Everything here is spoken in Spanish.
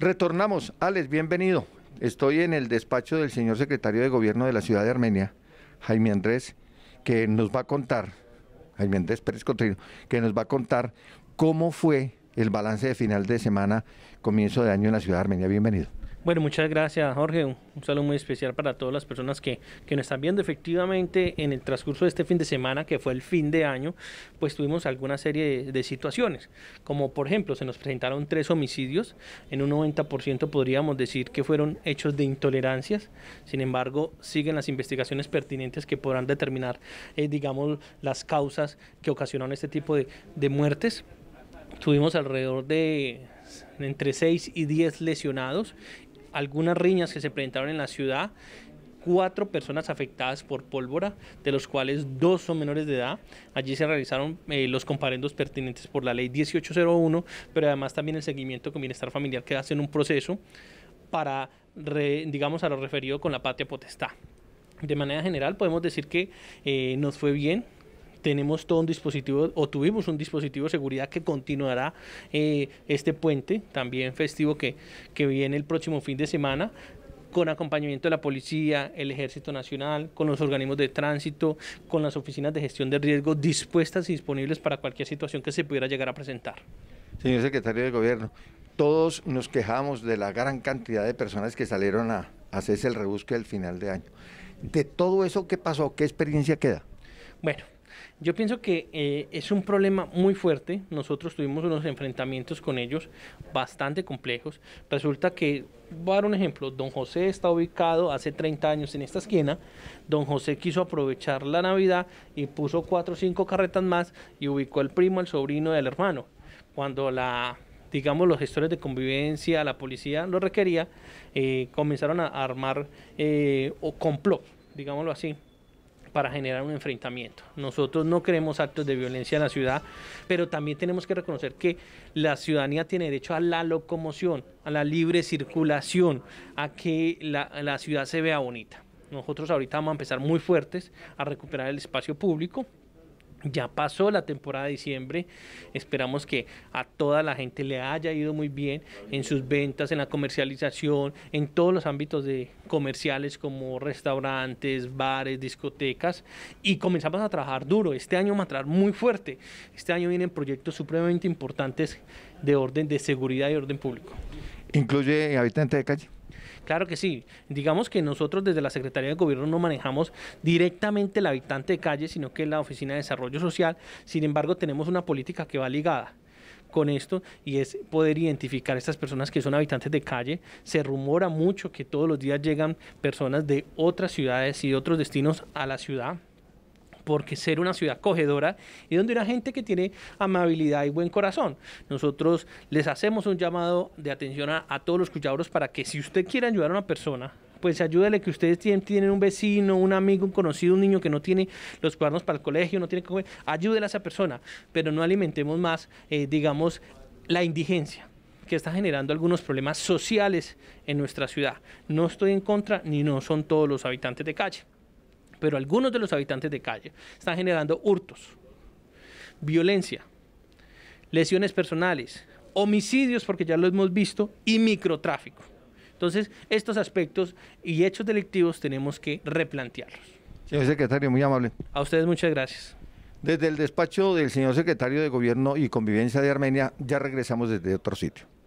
Retornamos. Alex, bienvenido. Estoy en el despacho del señor secretario de Gobierno de la ciudad de Armenia, Jaime Andrés, que nos va a contar, Jaime Andrés Pérez Cotrino, que nos va a contar cómo fue el balance de final de semana, comienzo de año en la ciudad de Armenia. Bienvenido. Bueno, muchas gracias Jorge, un, saludo muy especial para todas las personas que, nos están viendo. Efectivamente, en el transcurso de este fin de semana, que fue el fin de año, pues tuvimos alguna serie de, situaciones, como por ejemplo se nos presentaron tres homicidios, en un 90% podríamos decir que fueron hechos de intolerancias, sin embargo siguen las investigaciones pertinentes que podrán determinar, eh, digamos, las causas que ocasionaron este tipo de, de muertes. Tuvimos alrededor de entre 6 y 10 lesionados algunas riñas que se presentaron en la ciudad, cuatro personas afectadas por pólvora, de los cuales dos son menores de edad. Allí se realizaron eh, los comparendos pertinentes por la ley 1801, pero además también el seguimiento con bienestar familiar que en un proceso para, digamos, a lo referido con la patria potestad. De manera general podemos decir que eh, nos fue bien, tenemos todo un dispositivo o tuvimos un dispositivo de seguridad que continuará eh, este puente también festivo que, que viene el próximo fin de semana con acompañamiento de la policía, el Ejército Nacional, con los organismos de tránsito, con las oficinas de gestión de riesgo dispuestas y disponibles para cualquier situación que se pudiera llegar a presentar. Señor secretario de Gobierno, todos nos quejamos de la gran cantidad de personas que salieron a hacerse el rebusque del final de año. De todo eso, ¿qué pasó? ¿Qué experiencia queda? Bueno, yo pienso que eh, es un problema muy fuerte. Nosotros tuvimos unos enfrentamientos con ellos bastante complejos. Resulta que, voy dar un ejemplo, don José está ubicado hace 30 años en esta esquina. Don José quiso aprovechar la Navidad y puso cuatro o cinco carretas más y ubicó al primo, al sobrino y al hermano. Cuando la digamos, los gestores de convivencia, la policía lo requería, eh, comenzaron a armar eh, o complot, digámoslo así, para generar un enfrentamiento. Nosotros no queremos actos de violencia en la ciudad, pero también tenemos que reconocer que la ciudadanía tiene derecho a la locomoción, a la libre circulación, a que la, la ciudad se vea bonita. Nosotros ahorita vamos a empezar muy fuertes a recuperar el espacio público, ya pasó la temporada de diciembre, esperamos que a toda la gente le haya ido muy bien en sus ventas, en la comercialización, en todos los ámbitos de comerciales como restaurantes, bares, discotecas y comenzamos a trabajar duro. Este año va a trabajar muy fuerte. Este año vienen proyectos supremamente importantes de orden de seguridad y orden público. ¿Incluye habitantes de calle? Claro que sí. Digamos que nosotros desde la Secretaría de Gobierno no manejamos directamente el habitante de calle, sino que la Oficina de Desarrollo Social. Sin embargo, tenemos una política que va ligada con esto y es poder identificar a estas personas que son habitantes de calle. Se rumora mucho que todos los días llegan personas de otras ciudades y otros destinos a la ciudad porque ser una ciudad acogedora y donde una gente que tiene amabilidad y buen corazón. Nosotros les hacemos un llamado de atención a, todos los cuyabros para que si usted quiere ayudar a una persona, pues ayúdele que ustedes tienen, un vecino, un amigo, un conocido, un niño que no tiene los cuadernos para el colegio, no tiene que ayúdele a esa persona, pero no alimentemos más, eh, digamos, la indigencia que está generando algunos problemas sociales en nuestra ciudad. No estoy en contra, ni no son todos los habitantes de calle pero algunos de los habitantes de calle están generando hurtos, violencia, lesiones personales, homicidios, porque ya lo hemos visto, y microtráfico. Entonces, estos aspectos y hechos delictivos tenemos que replantearlos. Señor secretario, muy amable. A ustedes muchas gracias. Desde el despacho del señor secretario de Gobierno y Convivencia de Armenia, ya regresamos desde otro sitio.